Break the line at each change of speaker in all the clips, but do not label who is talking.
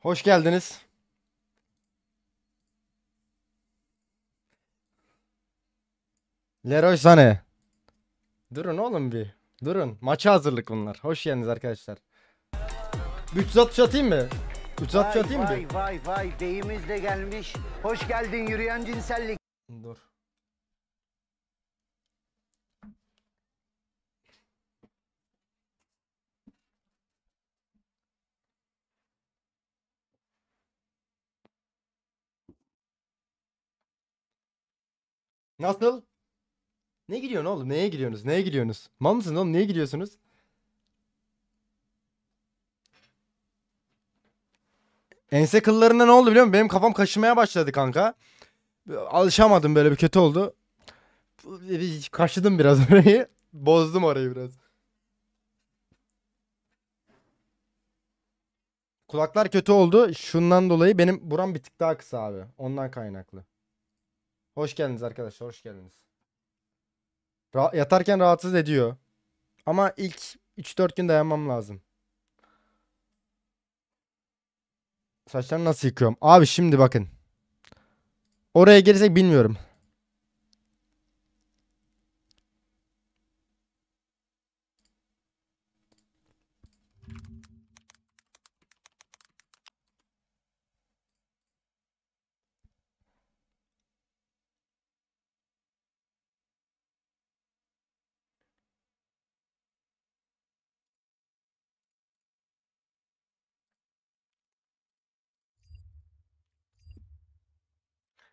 Hoş geldiniz. Leroy Sané. Durun oğlum bir. Durun. Maça hazırlık bunlar. Hoş geldiniz arkadaşlar. 360 atayım mı? 360 atayım mı? Vay vay vay deyimiz de gelmiş. Hoş geldin yürüyen cinsellik. Dur. Nasıl? Ne gidiyorsun oğlum? Neye gidiyorsunuz? Neye gidiyorsunuz? Mal mısınız oğlum? Neye gidiyorsunuz? Ense kıllarında ne oldu biliyor musun? Benim kafam kaşımaya başladı kanka. Alışamadım böyle bir kötü oldu. Kaşıdım biraz orayı. Bozdum orayı biraz. Kulaklar kötü oldu. Şundan dolayı benim buram bir tık daha kısa abi. Ondan kaynaklı. Hoş geldiniz arkadaşlar. Hoş geldiniz. Ra yatarken rahatsız ediyor. Ama ilk 3-4 gün dayanmam lazım. Saçlarını nasıl yıkıyorum? Abi şimdi bakın. Oraya gelirsek bilmiyorum.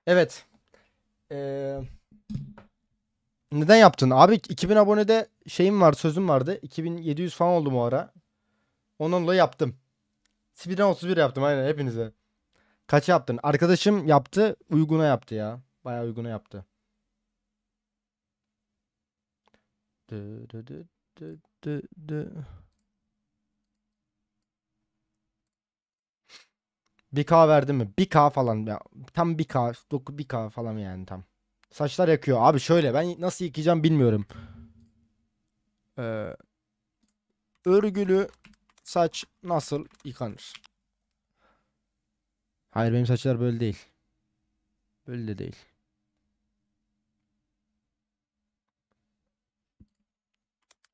Evet. Ee, neden yaptın? Abi 2000 abonede şeyim var sözüm vardı. 2700 falan oldu bu ara. Onunla yaptım. Speedrun 31 yaptım aynen hepinize. Kaç yaptın? Arkadaşım yaptı. Uyguna yaptı ya. Bayağı uyguna yaptı. Dö, dö, dö, dö, dö. 1K verdim mi? 1K falan. Ya, tam 1K. 1K falan yani tam. Saçlar yakıyor. Abi şöyle ben nasıl yıkayacağım bilmiyorum. Ee, örgülü saç nasıl yıkanır? Hayır benim saçlar böyle değil. Böyle de değil.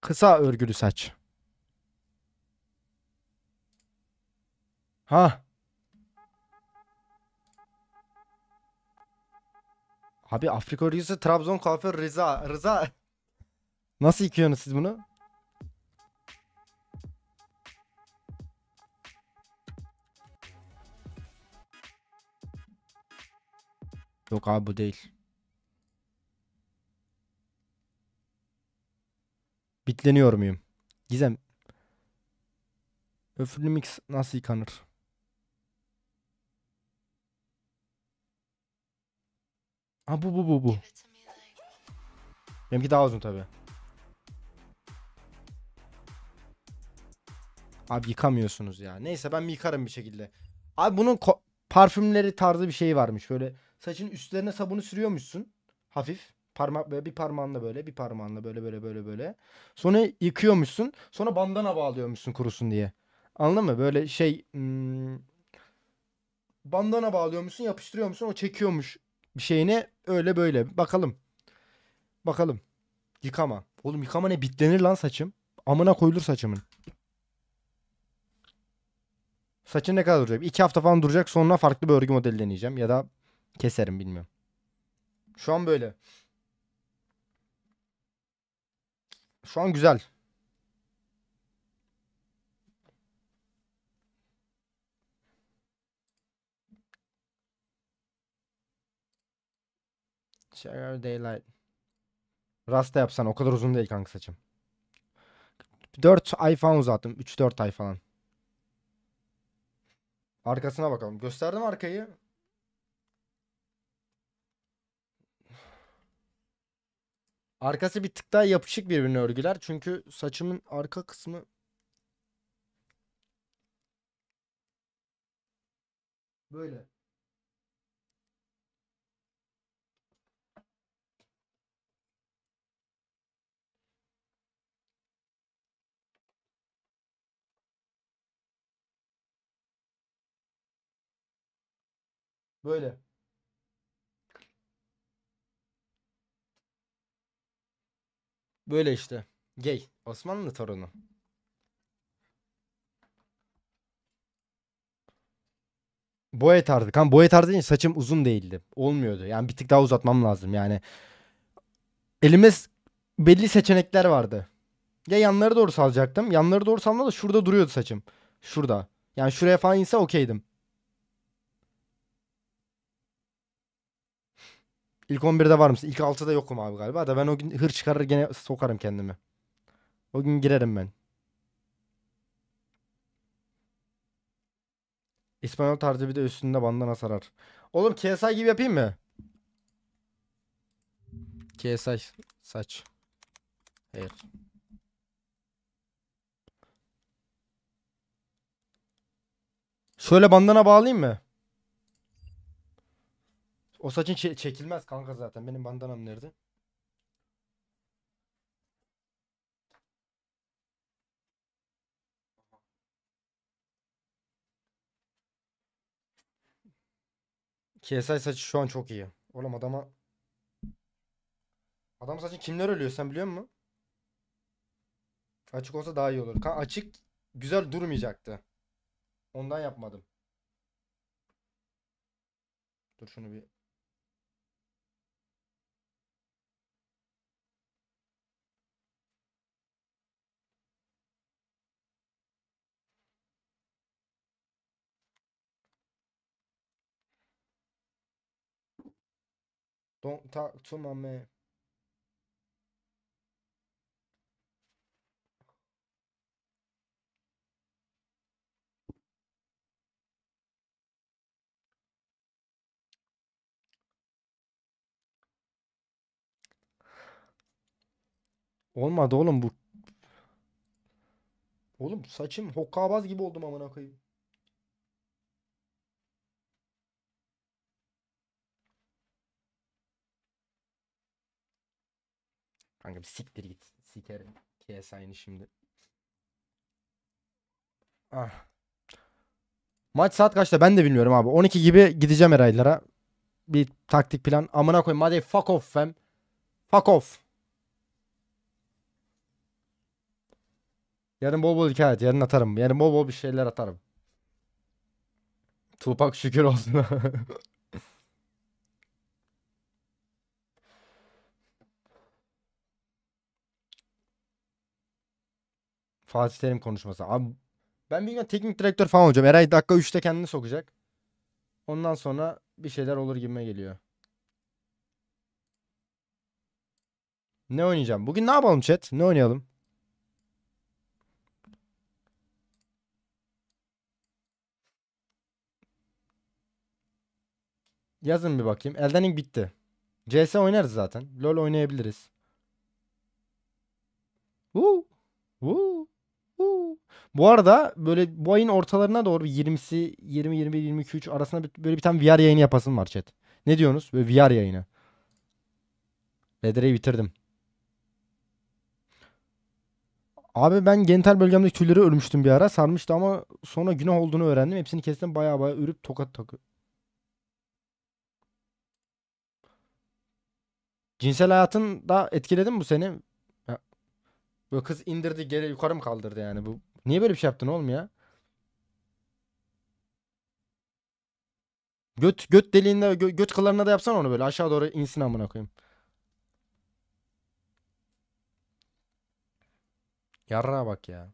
Kısa örgülü saç. Ha. Abi Afrika örgüsü Trabzon kuaför Rıza. Rıza. Nasıl yıkıyorsunuz siz bunu? Yok abi bu değil. Bitleniyor muyum? Gizem. Öflü mix nasıl yıkanır? Ha bu bu bu bu. Benimki daha uzun tabi. Abi yıkamıyorsunuz ya. Neyse ben bir yıkarım bir şekilde. Abi bunun parfümleri tarzı bir şey varmış. Böyle saçın üstlerine sabunu sürüyormuşsun. Hafif. Parmak böyle bir parmağınla böyle bir parmağınla böyle böyle böyle böyle. Sonra yıkıyormuşsun. Sonra bandana bağlıyormuşsun kurusun diye. Anladın mı? Böyle şey hmm, bandana bağlıyormuşsun yapıştırıyormuşsun o çekiyormuş bir şeyine öyle böyle. Bakalım. Bakalım. Yıkama. Oğlum yıkama ne? Bitlenir lan saçım. Amına koyulur saçımın. Saçın ne kadar duracak? İki hafta falan duracak. Sonra farklı bir örgü modeli deneyeceğim. Ya da keserim bilmiyorum. Şu an böyle. Şu an güzel. Shadow Daylight. Rasta yapsan o kadar uzun değil kanka saçım. 4 ay falan uzattım. 3-4 ay falan. Arkasına bakalım. Gösterdim arkayı. Arkası bir tık daha yapışık birbirine örgüler. Çünkü saçımın arka kısmı böyle. Böyle. Böyle işte. Gay. Osmanlı torunu. Boya tardı. Kan boya tardı değil, saçım uzun değildi. Olmuyordu. Yani bir tık daha uzatmam lazım yani. elimiz belli seçenekler vardı. Ya yanları doğru salacaktım. Yanları doğru salma da şurada duruyordu saçım. Şurada. Yani şuraya falan inse okeydim. İlk 11'de var mısın? İlk 6'da yokum abi galiba. Da ben o gün hır çıkarır gene sokarım kendimi. O gün girerim ben. İspanyol tarzı bir de üstünde bandana sarar. Oğlum KSI gibi yapayım mı? KSI saç. Hayır. Şöyle bandana bağlayayım mı? O saçın çe- çekilmez kanka zaten. Benim bandanam nerede? KSI saçı şu an çok iyi. Oğlum adama Adam saçın kimler ölüyor sen biliyor musun? Açık olsa daha iyi olur. Kan açık güzel durmayacaktı. Ondan yapmadım. Dur şunu bir Don't talk to my man. Olmadı oğlum bu. Oğlum saçım hokkabaz gibi oldum amına koyayım. Kanka bir siktir git. Sikerim. KS aynı şimdi. Ah. Maç saat kaçta ben de bilmiyorum abi. 12 gibi gideceğim heraylara. Bir taktik plan. Amına koyayım. Hadi fuck off fam. Fuck off. Yarın bol bol hikaye at. Yarın atarım. Yarın bol bol bir şeyler atarım. Tupak şükür olsun. Fatih Terim konuşması. Abi ben bir gün teknik direktör falan olacağım. Eray dakika 3'te kendini sokacak. Ondan sonra bir şeyler olur gibime geliyor. Ne oynayacağım? Bugün ne yapalım chat? Ne oynayalım? Yazın bir bakayım. Elden Ring bitti. CS oynarız zaten. LoL oynayabiliriz. Woo! Woo! Bu arada böyle bu ayın ortalarına doğru 20'si 20 21 22 3 arasında böyle bir tane VR yayını yapasım var chat. Ne diyorsunuz? Böyle VR yayını. Redere'yi bitirdim. Abi ben genital bölgemdeki tüyleri örmüştüm bir ara. Sarmıştı ama sonra günah olduğunu öğrendim. Hepsini kestim baya baya örüp tokat takı. Cinsel hayatın da etkiledi mi bu seni? Bu kız indirdi geri yukarı mı kaldırdı yani bu Niye böyle bir şey yaptın oğlum ya? Göt göt deliğinde gö, göt kıllarına da yapsan onu böyle aşağı doğru insin amına koyayım. Yarra bak ya.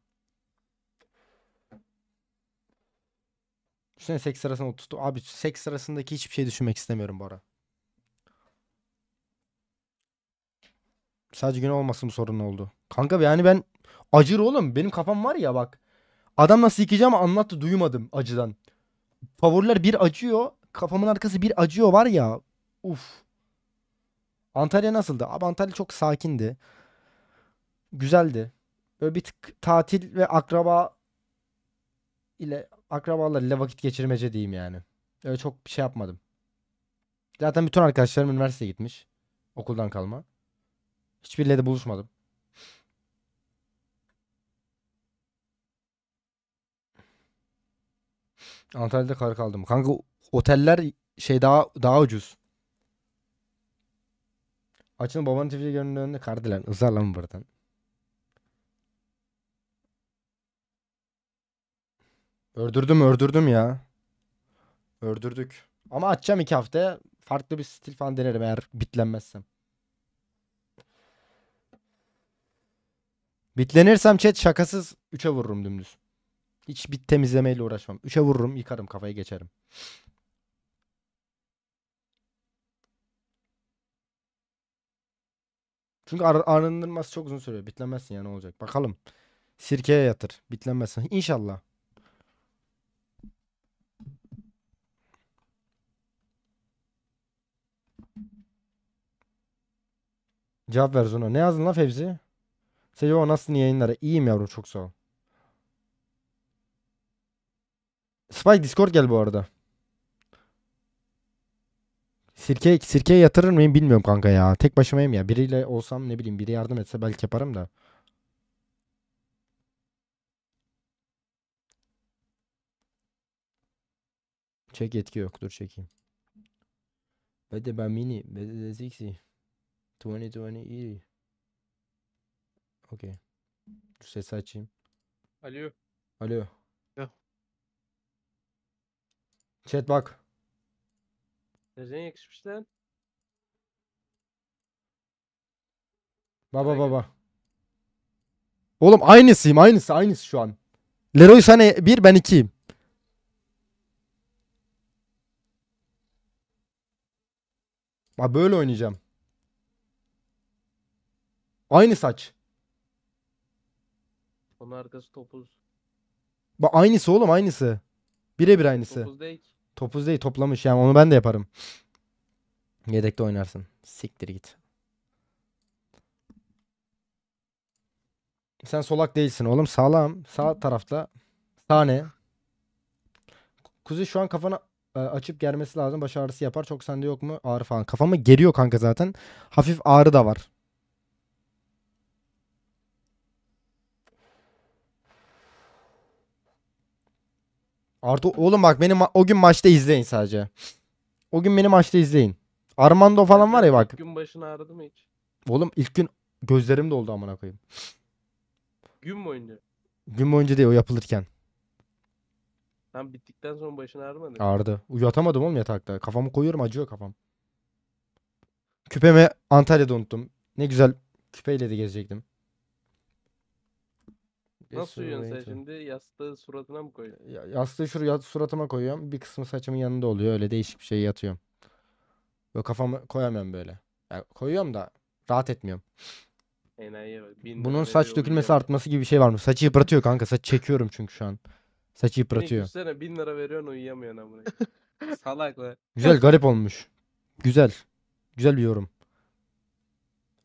Düşünsene seks sırasında oturttu. Abi seks sırasındaki hiçbir şey düşünmek istemiyorum bu ara. Sadece gün olmasın sorun oldu. Kanka yani ben Acır oğlum. Benim kafam var ya bak. Adam nasıl yıkayacağımı anlattı duymadım acıdan. Favoriler bir acıyor. Kafamın arkası bir acıyor var ya. Uf. Antalya nasıldı? Abi Antalya çok sakindi. Güzeldi. Böyle bir tık tatil ve akraba ile akrabalar ile vakit geçirmece diyeyim yani. Öyle çok bir şey yapmadım. Zaten bütün arkadaşlarım üniversiteye gitmiş. Okuldan kalma. Hiçbiriyle de buluşmadım. Antalya'da kar kaldım. Kanka oteller şey daha daha ucuz. Açın babanın TV'ye kar kardilen. Izar lan buradan. Öldürdüm, öldürdüm ya. Öldürdük. Ama açacağım iki haftaya. Farklı bir stil falan denerim eğer bitlenmezsem. Bitlenirsem chat şakasız 3'e vururum dümdüz. Hiç bir temizlemeyle uğraşmam. Üçe vururum, yıkarım kafayı geçerim. Çünkü ar arındırması çok uzun sürüyor. bitlemezsin yani olacak. Bakalım. Sirkeye yatır. bitlemezsin. İnşallah. Cevap ver Zuna. Ne yazdın lan Fevzi? Seyo nasılsın yayınlara? İyiyim yavrum çok sağ ol. Spy Discord gel bu arada. Sirke, sirkeye yatırır mıyım bilmiyorum kanka ya. Tek başımayım ya. Biriyle olsam ne bileyim biri yardım etse belki yaparım da. Çek etki yok. Dur çekeyim. Bede ben mini. Bede de ziksi. 2020 iyi. Okey. Şu sesi açayım. Alo. Alo. Chat bak. Nereden yakışmışlar? Baba baba. Oğlum aynısıyım aynısı aynısı şu an. Leroy Sané bir ben 2'yim. Bak böyle oynayacağım. Aynı saç. Onun arkası topuz. Bak aynısı oğlum aynısı. Birebir aynısı. Topuz değil Topuz değil toplamış yani onu ben de yaparım. Yedekte oynarsın. Siktir git. Sen solak değilsin oğlum. Sağlam. Sağ tarafta. Sahne. Kuzi şu an kafana e, açıp germesi lazım. Baş ağrısı yapar. Çok sende yok mu? Ağrı falan. Kafamı geriyor kanka zaten. Hafif ağrı da var. Artı oğlum bak benim o gün maçta izleyin sadece. O gün benim maçta izleyin. Armando falan var ya bak. İlk gün başını ağrıdı mı hiç? Oğlum ilk gün gözlerim doldu amına koyayım. Gün boyunca. Gün boyunca değil o yapılırken. Tam bittikten sonra başın ağrımadı. Ağrıdı. Yatamadım oğlum yatakta. Kafamı koyuyorum acıyor kafam. Küpemi Antalya'da unuttum. Ne güzel küpeyle de gezecektim. Nasıl uyuyorsun sen şimdi? Yastığı suratına mı koyuyorsun? Ya- Yastığı şuraya suratıma koyuyorum. Bir kısmı saçımın yanında oluyor. Öyle değişik bir şey yatıyorum. Böyle kafamı koyamıyorum böyle. Yani koyuyorum da rahat etmiyorum. Enayi bak. Bin Bunun saç dökülmesi uyuyor. artması gibi bir şey var mı? Saçı yıpratıyor kanka. Saç çekiyorum çünkü şu an. Saçı yıpratıyor. küssene bin lira veriyorsun uyuyamıyorsun amına. koyayım. Salak lan. Güzel garip olmuş. Güzel. Güzel bir yorum.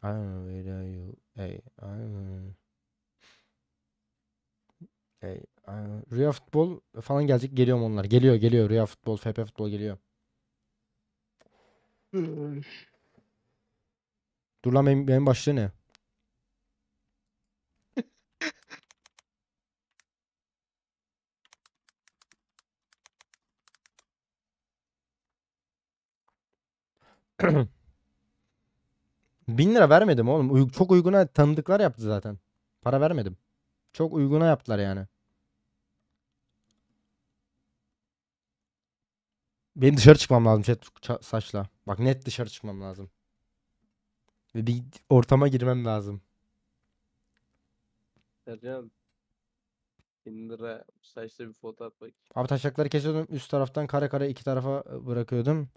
Aynen öyle. Ey, aynen. Şey, e, rüya Futbol falan gelecek. Geliyorum onlar. Geliyor geliyor. Rüya Futbol, FP Futbol geliyor. Dur lan benim, benim başlığı ne? Bin lira vermedim oğlum. Uy çok uyguna tanıdıklar yaptı zaten. Para vermedim. Çok uyguna yaptılar yani. Benim dışarı çıkmam lazım şey, saçla. Bak net dışarı çıkmam lazım. Ve bir ortama girmem lazım. Sercan. Tinder'a saçta bir foto at Abi taşakları kesiyordum. Üst taraftan kare kare iki tarafa bırakıyordum.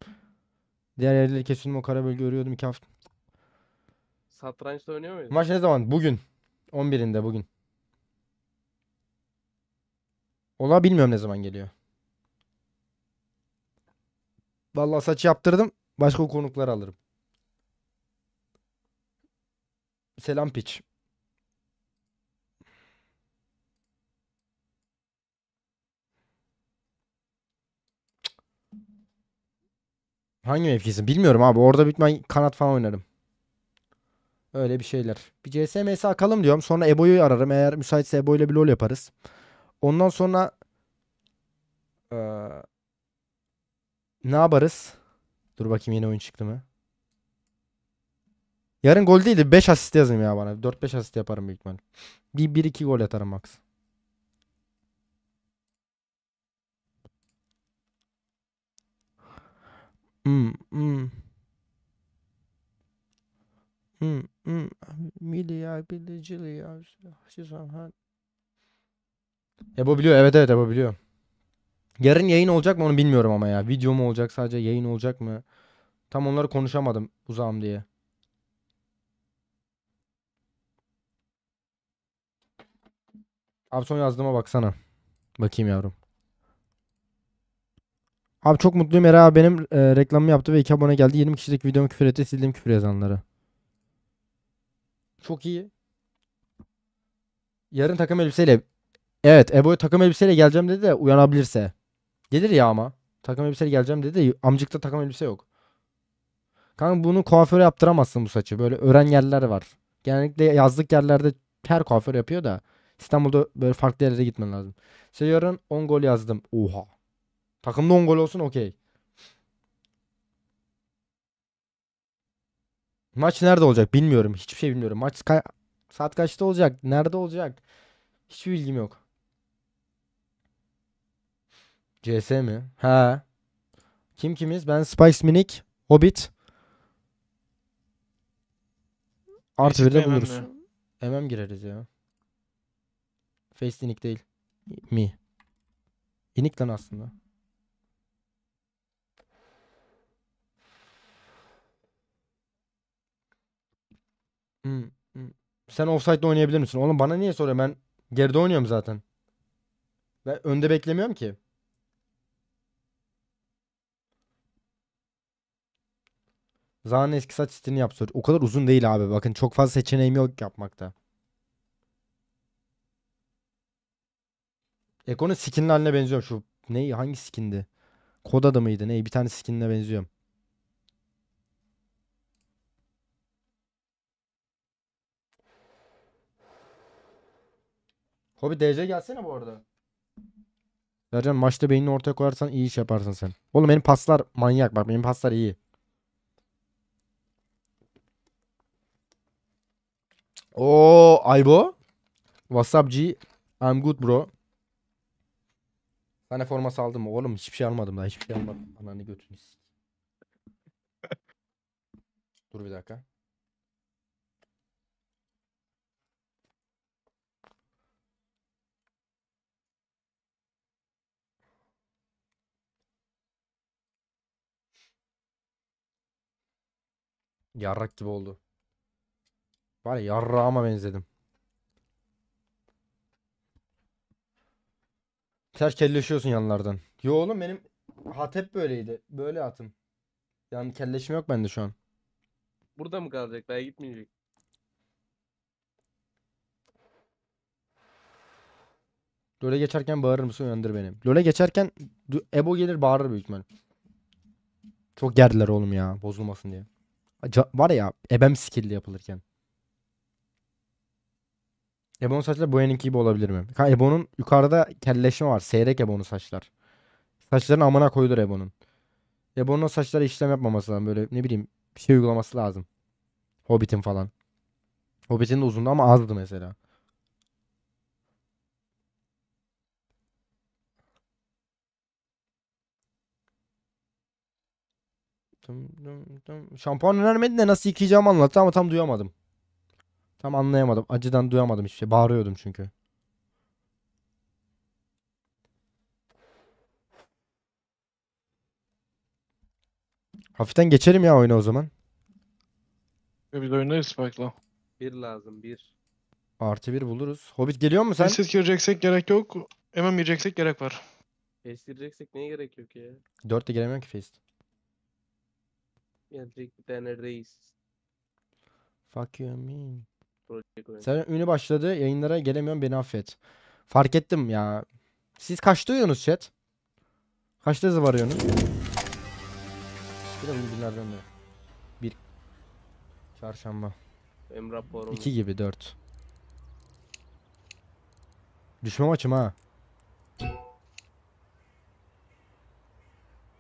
Diğer yerleri kesiyordum. O kare bölge örüyordum iki hafta. Satrançta oynuyor muydun? Maç ne zaman? Bugün. 11'inde bugün. Ola bilmiyorum ne zaman geliyor. Vallahi saç yaptırdım. Başka konuklar alırım. Selam piç. Hangi mevkisin? Bilmiyorum abi. Orada bitmen kanat falan oynarım. Öyle bir şeyler. Bir CSMS akalım diyorum. Sonra Ebo'yu ararım. Eğer müsaitse Ebo ile bir LoL yaparız. Ondan sonra ee, ne yaparız? Dur bakayım yeni oyun çıktı mı? Yarın gol değil de 5 asist yazayım ya bana. 4-5 asist yaparım büyük ihtimal. Bir 1-2 gol atarım max. Hmm, hmm. Hmm, hmm. Milli bilicili ya. Sizin hani. Ebo biliyor. Evet evet Ebo biliyor. Yarın yayın olacak mı onu bilmiyorum ama ya. Video mu olacak sadece yayın olacak mı? Tam onları konuşamadım uzağım diye. Abi son yazdığıma baksana. Bakayım yavrum. Abi çok mutluyum Eray abi benim e, reklamımı yaptı ve 2 abone geldi. 20 kişilik videomu küfür etti sildim küfür yazanları. Çok iyi. Yarın takım elbiseyle Evet Ebo'ya takım elbiseyle geleceğim dedi de uyanabilirse. Gelir ya ama. Takım elbiseyle geleceğim dedi de amcıkta takım elbise yok. Kanka bunu kuaföre yaptıramazsın bu saçı. Böyle ören yerler var. Genellikle yazlık yerlerde her kuaför yapıyor da. İstanbul'da böyle farklı yerlere gitmen lazım. Size yarın 10 gol yazdım. Oha. Takımda 10 gol olsun okey. Maç nerede olacak bilmiyorum. Hiçbir şey bilmiyorum. Maç ka- saat kaçta olacak? Nerede olacak? Hiçbir bilgim yok. CS mi? Ha. Kim kimiz? Ben Spice Minik, Hobbit. Artı bir de buluruz. MM gireriz ya. Face inik değil. Mi. İnik lan aslında. Hmm, hmm. Sen offside'da oynayabilir misin? Oğlum bana niye soruyor? Ben geride oynuyorum zaten. Ben önde beklemiyorum ki. Zaha'nın eski saç stilini yap O kadar uzun değil abi. Bakın çok fazla seçeneğim yok yapmakta. Eko'nun skinli haline benziyor Şu ne hangi skindi? Kod adı mıydı? Ne bir tane skinine benziyorum. Hobi DC gelsene bu arada. Sercan maçta beynini ortaya koyarsan iyi iş yaparsın sen. Oğlum benim paslar manyak bak benim paslar iyi. Oo Aybo. What's up G? I'm good bro. Sana forma saldım mı? Oğlum hiçbir şey almadım daha. Hiçbir şey almadım. Ananı götünü Dur bir dakika. Yarrak gibi oldu. Var ya yarrağıma benzedim. Terkelleşiyorsun yanlardan. Yo oğlum benim hat hep böyleydi. Böyle atım. Yani kelleşme yok bende şu an. Burada mı kalacak? Ben gitmeyecek. Lole geçerken bağırır mısın uyandır beni. Lole geçerken Ebo gelir bağırır büyük ihtimal. Çok gerdiler oğlum ya bozulmasın diye. Ca var ya ebem skilli yapılırken. Ebon saçlar Boyan'ınki gibi olabilir mi? Ebon'un yukarıda kelleşme var. Seyrek Ebon'un saçlar. saçların amına koydur Ebon'un. Ebon'un o saçlara işlem yapmaması lazım. Böyle ne bileyim bir şey uygulaması lazım. Hobbit'in falan. Hobbit'in de uzundu ama azdı mesela. Şampuan önermedin de nasıl yıkayacağımı anlattı ama tam duyamadım. Tam anlayamadım. Acıdan duyamadım hiçbir şey. Bağırıyordum çünkü. Hafiften geçelim ya oyunu o zaman. Bir Biz oyundayız Spike'la. Bir lazım bir. Artı bir buluruz. Hobbit geliyor mu sen? Sen... gireceksek gerek yok. Hemen gireceksek gerek var. Kestireceksek neye gerek yok ya? Dört de giremiyorum ki Feist. Ya direkt bir tane reis. Fuck you I mean. Sen ünü başladı. Yayınlara gelemiyorum beni affet. Fark ettim ya. Siz kaçta uyuyorsunuz chat? Kaçta hızı varıyorsunuz? Biraz günlerden de. Bir. Çarşamba. Emrah Borum. İki gibi dört. Düşme maçım ha.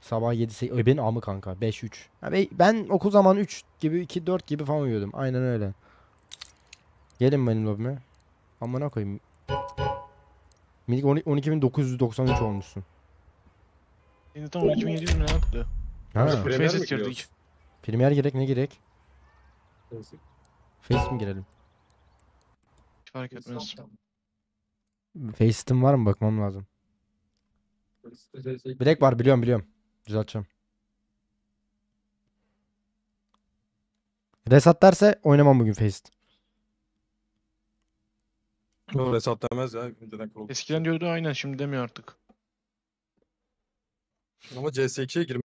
Sabah 7 8 Oy, benim amı kanka 5 3. Ya ben okul zamanı 3 gibi 2 4 gibi falan uyuyordum. Aynen öyle. Gelin benim lobime. Amına koyayım. Minik 12.993 olmuşsun. Şimdi tam 12.700 ne yaptı? Ha. Faces girdik. Premier gerek ne gerek? Face mi girelim? Hiç fark etmez. Face'im var mı bakmam lazım. Black var biliyorum biliyorum. Düzelteceğim. Resat derse oynamam bugün Faceit. Doğru hesap demez ya. Önceden kuruldu. Eskiden diyordu aynen şimdi demiyor artık. Ama CS2'ye girmek